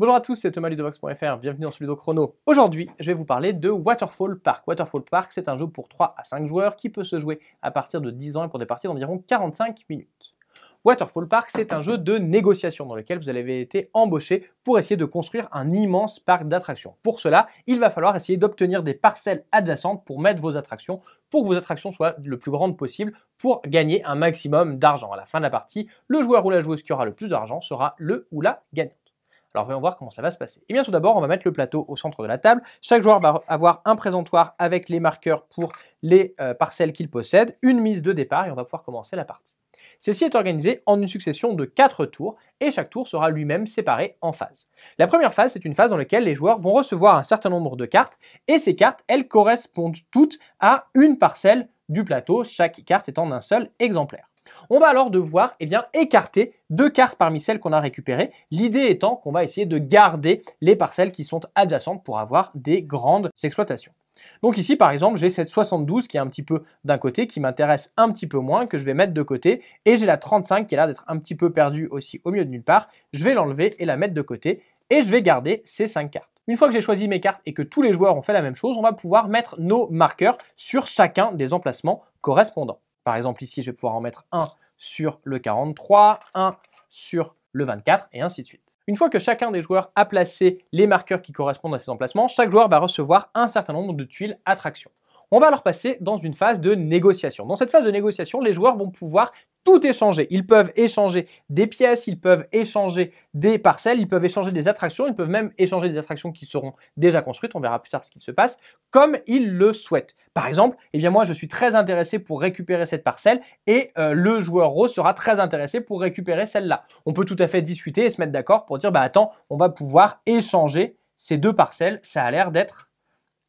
Bonjour à tous, c'est Thomas Ludovox.fr, bienvenue dans ce Chrono. Aujourd'hui, je vais vous parler de Waterfall Park. Waterfall Park, c'est un jeu pour 3 à 5 joueurs qui peut se jouer à partir de 10 ans et pour des parties d'environ 45 minutes. Waterfall Park, c'est un jeu de négociation dans lequel vous avez été embauché pour essayer de construire un immense parc d'attractions. Pour cela, il va falloir essayer d'obtenir des parcelles adjacentes pour mettre vos attractions, pour que vos attractions soient le plus grandes possible, pour gagner un maximum d'argent. À la fin de la partie, le joueur ou la joueuse qui aura le plus d'argent sera le ou la gagnante. Alors voyons voir comment ça va se passer. Et eh bien tout d'abord, on va mettre le plateau au centre de la table. Chaque joueur va avoir un présentoir avec les marqueurs pour les euh, parcelles qu'il possède, une mise de départ et on va pouvoir commencer la partie. Celle-ci est organisée en une succession de 4 tours et chaque tour sera lui-même séparé en phases. La première phase, c'est une phase dans laquelle les joueurs vont recevoir un certain nombre de cartes et ces cartes, elles correspondent toutes à une parcelle du plateau, chaque carte étant d'un seul exemplaire. On va alors devoir eh bien, écarter deux cartes parmi celles qu'on a récupérées, l'idée étant qu'on va essayer de garder les parcelles qui sont adjacentes pour avoir des grandes exploitations. Donc ici, par exemple, j'ai cette 72 qui est un petit peu d'un côté, qui m'intéresse un petit peu moins, que je vais mettre de côté, et j'ai la 35 qui a l'air d'être un petit peu perdue aussi au milieu de nulle part. Je vais l'enlever et la mettre de côté, et je vais garder ces cinq cartes. Une fois que j'ai choisi mes cartes et que tous les joueurs ont fait la même chose, on va pouvoir mettre nos marqueurs sur chacun des emplacements correspondants. Par exemple, ici, je vais pouvoir en mettre un sur le 43, un sur le 24, et ainsi de suite. Une fois que chacun des joueurs a placé les marqueurs qui correspondent à ces emplacements, chaque joueur va recevoir un certain nombre de tuiles attraction. On va alors passer dans une phase de négociation. Dans cette phase de négociation, les joueurs vont pouvoir tout échanger. Ils peuvent échanger des pièces, ils peuvent échanger des parcelles, ils peuvent échanger des attractions, ils peuvent même échanger des attractions qui seront déjà construites, on verra plus tard ce qu'il se passe, comme ils le souhaitent. Par exemple, eh bien moi je suis très intéressé pour récupérer cette parcelle et euh, le joueur rose sera très intéressé pour récupérer celle-là. On peut tout à fait discuter et se mettre d'accord pour dire bah attends, on va pouvoir échanger ces deux parcelles, ça a l'air d'être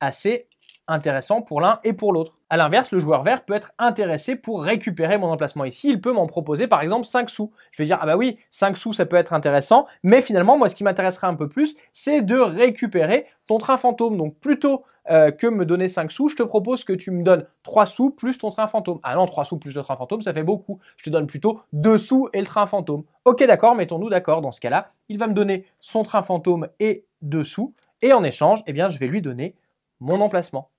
assez intéressant pour l'un et pour l'autre. A l'inverse, le joueur vert peut être intéressé pour récupérer mon emplacement ici. Il peut m'en proposer par exemple 5 sous. Je vais dire, ah bah oui, 5 sous ça peut être intéressant, mais finalement, moi ce qui m'intéresserait un peu plus, c'est de récupérer ton train fantôme. Donc plutôt euh, que me donner 5 sous, je te propose que tu me donnes 3 sous plus ton train fantôme. Ah non, 3 sous plus le train fantôme, ça fait beaucoup. Je te donne plutôt 2 sous et le train fantôme. Ok, d'accord, mettons-nous d'accord. Dans ce cas-là, il va me donner son train fantôme et 2 sous. Et en échange, eh bien, je vais lui donner mon emplacement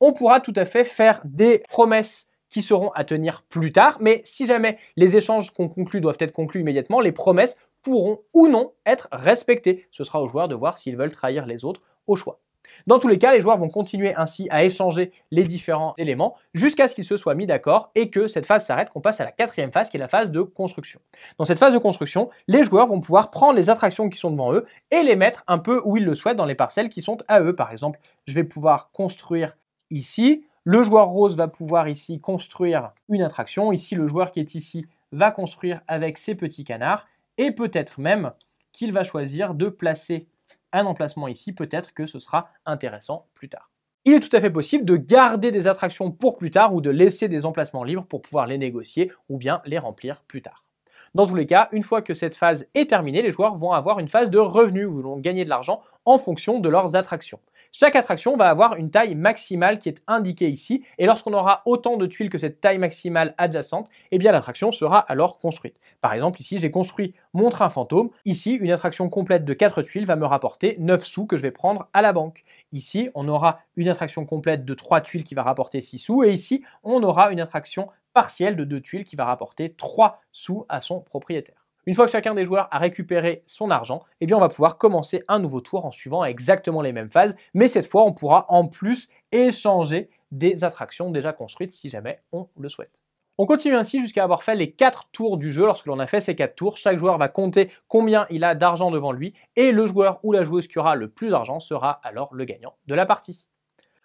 on pourra tout à fait faire des promesses qui seront à tenir plus tard. Mais si jamais les échanges qu'on conclut doivent être conclus immédiatement, les promesses pourront ou non être respectées. Ce sera aux joueurs de voir s'ils veulent trahir les autres au choix. Dans tous les cas, les joueurs vont continuer ainsi à échanger les différents éléments jusqu'à ce qu'ils se soient mis d'accord et que cette phase s'arrête, qu'on passe à la quatrième phase qui est la phase de construction. Dans cette phase de construction, les joueurs vont pouvoir prendre les attractions qui sont devant eux et les mettre un peu où ils le souhaitent dans les parcelles qui sont à eux. Par exemple, je vais pouvoir construire ici. Le joueur rose va pouvoir ici construire une attraction. Ici, le joueur qui est ici va construire avec ses petits canards. Et peut-être même qu'il va choisir de placer un emplacement ici. Peut-être que ce sera intéressant plus tard. Il est tout à fait possible de garder des attractions pour plus tard ou de laisser des emplacements libres pour pouvoir les négocier ou bien les remplir plus tard. Dans tous les cas, une fois que cette phase est terminée, les joueurs vont avoir une phase de revenus où ils vont gagner de l'argent en fonction de leurs attractions. Chaque attraction va avoir une taille maximale qui est indiquée ici, et lorsqu'on aura autant de tuiles que cette taille maximale adjacente, eh bien l'attraction sera alors construite. Par exemple, ici j'ai construit mon train fantôme. Ici, une attraction complète de 4 tuiles va me rapporter 9 sous que je vais prendre à la banque. Ici, on aura une attraction complète de 3 tuiles qui va rapporter 6 sous, et ici, on aura une attraction partielle de deux tuiles qui va rapporter 3 sous à son propriétaire. Une fois que chacun des joueurs a récupéré son argent, eh bien on va pouvoir commencer un nouveau tour en suivant exactement les mêmes phases, mais cette fois on pourra en plus échanger des attractions déjà construites si jamais on le souhaite. On continue ainsi jusqu'à avoir fait les 4 tours du jeu. Lorsque l'on a fait ces 4 tours, chaque joueur va compter combien il a d'argent devant lui et le joueur ou la joueuse qui aura le plus d'argent sera alors le gagnant de la partie.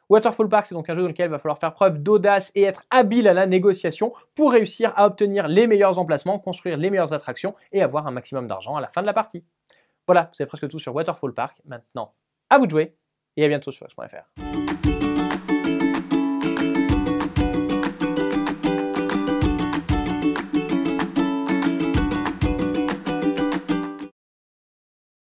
Waterfall Park, c'est donc un jeu dans lequel il va falloir faire preuve d'audace et être habile à la négociation pour réussir à obtenir les meilleurs emplacements, construire les meilleures attractions et avoir un maximum d'argent à la fin de la partie. Voilà, c'est presque tout sur Waterfall Park. Maintenant, à vous de jouer et à bientôt sur X.fr.